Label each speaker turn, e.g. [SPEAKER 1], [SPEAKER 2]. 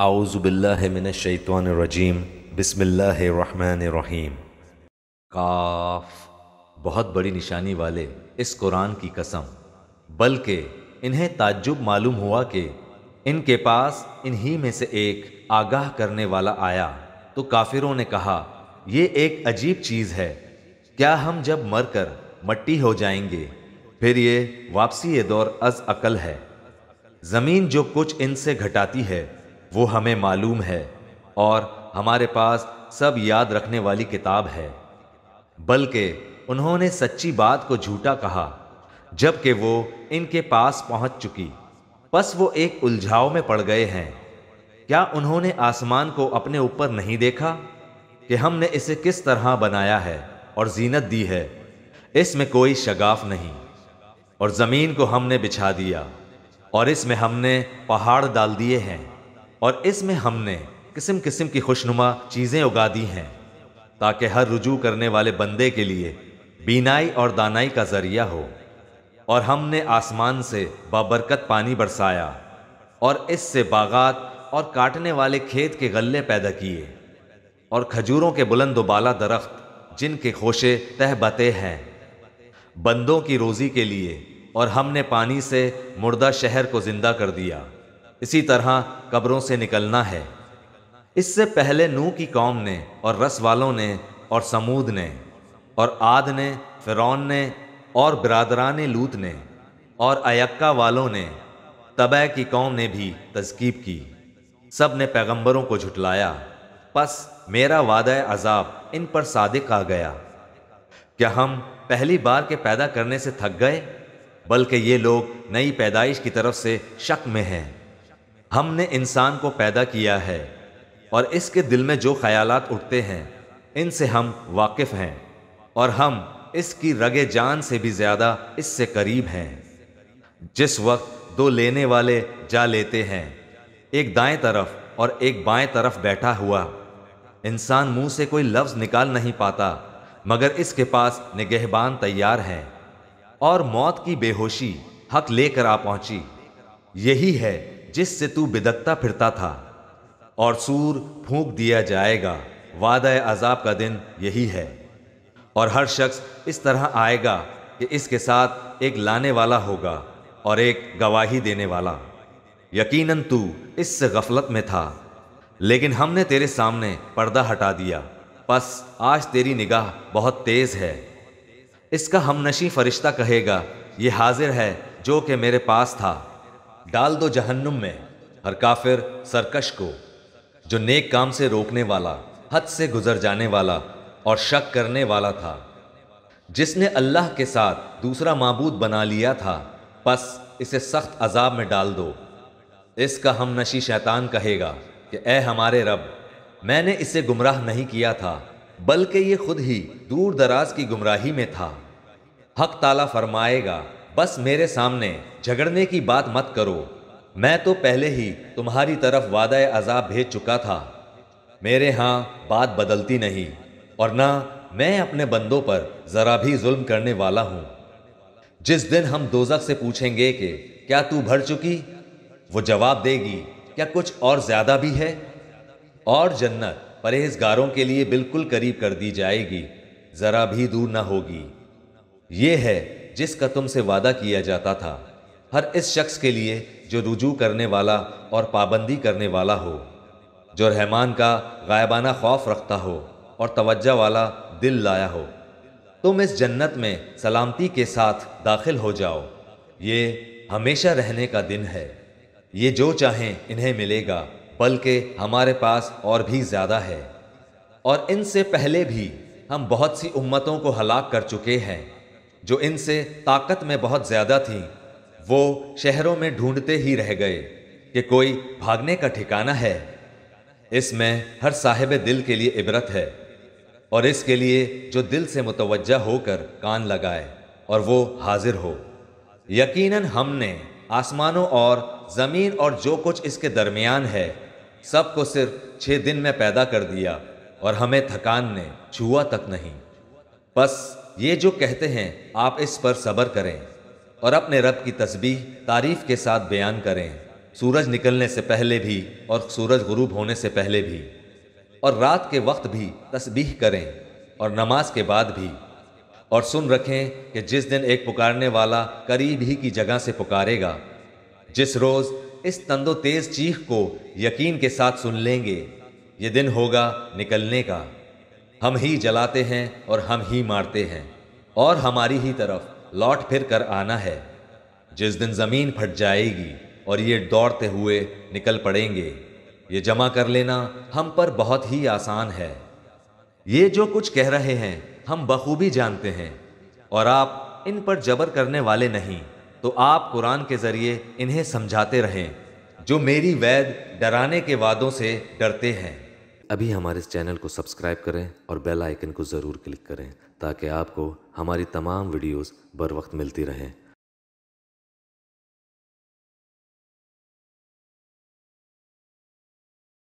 [SPEAKER 1] आउज़ुबिल्लाशैतवानरजीम बसमीम काफ बहुत बड़ी निशानी वाले इस कुरान की कसम बल्कि इन्हें ताज्जुब मालूम हुआ कि इनके पास इन्हीं में से एक आगाह करने वाला आया तो काफिरों ने कहा ये एक अजीब चीज़ है क्या हम जब मरकर मट्टी हो जाएंगे फिर ये वापसी ये दौर अज अकल है ज़मीन जो कुछ इनसे घटाती है वो हमें मालूम है और हमारे पास सब याद रखने वाली किताब है बल्कि उन्होंने सच्ची बात को झूठा कहा जबकि वो इनके पास पहुंच चुकी बस वो एक उलझाव में पड़ गए हैं क्या उन्होंने आसमान को अपने ऊपर नहीं देखा कि हमने इसे किस तरह बनाया है और जीनत दी है इसमें कोई शगाफ नहीं और ज़मीन को हमने बिछा दिया और इसमें हमने पहाड़ डाल दिए हैं और इसमें हमने किस्म किस्म की खुशनुमा चीज़ें उगा दी हैं ताकि हर रुजू करने वाले बंदे के लिए बीनाई और दानाई का ज़रिया हो और हमने आसमान से बाबरकत पानी बरसाया और इससे बागात और काटने वाले खेत के गल्ले पैदा किए और खजूरों के बुलंद उबाला दरख्त जिनके खोशे तह बते हैं बंदों की रोज़ी के लिए और हमने पानी से मुर्दा शहर को ज़िंदा कर दिया इसी तरह कब्रों से निकलना है इससे पहले नू की कौम ने और रस वालों ने और समूद ने और आद ने फ़िरौन ने और बरदरान लूत ने और अयक्का वालों ने तबह की कौम ने भी तस्कीब की सब ने पैगंबरों को झुटलाया बस मेरा वादा अजाब इन पर सादिक आ गया क्या हम पहली बार के पैदा करने से थक गए बल्कि ये लोग नई पैदाइश की तरफ से शक में हैं हमने इंसान को पैदा किया है और इसके दिल में जो ख्यालात उठते हैं इनसे हम वाकिफ़ हैं और हम इसकी रगे जान से भी ज़्यादा इससे करीब हैं जिस वक्त दो लेने वाले जा लेते हैं एक दाएं तरफ और एक बाएं तरफ बैठा हुआ इंसान मुंह से कोई लफ्ज़ निकाल नहीं पाता मगर इसके पास निगहबान तैयार हैं और मौत की बेहोशी हक लेकर आ पहुंची यही है जिससे तू बिदकता फिरता था और सूर फूंक दिया जाएगा वादा अजाब का दिन यही है और हर शख्स इस तरह आएगा कि इसके साथ एक लाने वाला होगा और एक गवाही देने वाला यकीनन तू इससे गफलत में था लेकिन हमने तेरे सामने पर्दा हटा दिया बस आज तेरी निगाह बहुत तेज़ है इसका हमनशी फरिश्ता कहेगा ये हाजिर है जो कि मेरे पास था डाल दो जहन्नुम में हर काफिर सरकश को जो नेक काम से रोकने वाला हद से गुजर जाने वाला और शक करने वाला था जिसने अल्लाह के साथ दूसरा मबूद बना लिया था बस इसे सख्त अजाब में डाल दो इसका हम नशी शैतान कहेगा कि ए हमारे रब मैंने इसे गुमराह नहीं किया था बल्कि ये खुद ही दूर दराज की गुमराही में था हक ताला फरमाएगा बस मेरे सामने झगड़ने की बात मत करो मैं तो पहले ही तुम्हारी तरफ वादा अजाब भेज चुका था मेरे यहाँ बात बदलती नहीं और ना मैं अपने बंदों पर ज़रा भी जुल्म करने वाला हूँ जिस दिन हम दोजक से पूछेंगे कि क्या तू भर चुकी वो जवाब देगी क्या कुछ और ज़्यादा भी है और जन्नत परहेजगारों के लिए बिल्कुल करीब कर दी जाएगी ज़रा भी दूर ना होगी ये है जिसका तुमसे वादा किया जाता था हर इस शख्स के लिए जो रुजू करने वाला और पाबंदी करने वाला हो जो रहमान का गायबाना खौफ रखता हो और तवज्जा वाला दिल लाया हो तुम इस जन्नत में सलामती के साथ दाखिल हो जाओ ये हमेशा रहने का दिन है ये जो चाहें इन्हें मिलेगा बल्कि हमारे पास और भी ज़्यादा है और इनसे पहले भी हम बहुत सी उम्मतों को हलाक कर चुके हैं जो इनसे ताकत में बहुत ज़्यादा थीं वो शहरों में ढूंढते ही रह गए कि कोई भागने का ठिकाना है इसमें हर साहेब दिल के लिए इबरत है और इसके लिए जो दिल से मुतवजह होकर कान लगाए और वो हाजिर हो यकीनन हमने आसमानों और ज़मीन और जो कुछ इसके दरमियान है सबको सिर्फ छः दिन में पैदा कर दिया और हमें थकान ने छुआ तक नहीं बस ये जो कहते हैं आप इस पर सब्र करें और अपने रब की तस्बी तारीफ के साथ बयान करें सूरज निकलने से पहले भी और सूरज गुरूब होने से पहले भी और रात के वक्त भी तस्बीह करें और नमाज के बाद भी और सुन रखें कि जिस दिन एक पुकारने वाला करीब ही की जगह से पुकारेगा जिस रोज़ इस तंदो तेज़ चीख को यकीन के साथ सुन लेंगे ये दिन होगा निकलने का हम ही जलाते हैं और हम ही मारते हैं और हमारी ही तरफ लौट फिर कर आना है जिस दिन ज़मीन फट जाएगी और ये दौड़ते हुए निकल पड़ेंगे ये जमा कर लेना हम पर बहुत ही आसान है ये जो कुछ कह रहे हैं हम बखूबी जानते हैं और आप इन पर जबर करने वाले नहीं तो आप कुरान के ज़रिए इन्हें समझाते रहें जो मेरी वैद डराने के वादों से डरते हैं अभी हमारे इस चैनल को सब्सक्राइब करें और बेल आइकन को ज़रूर क्लिक करें ताकि आपको हमारी तमाम वीडियोस बर वक्त मिलती रहें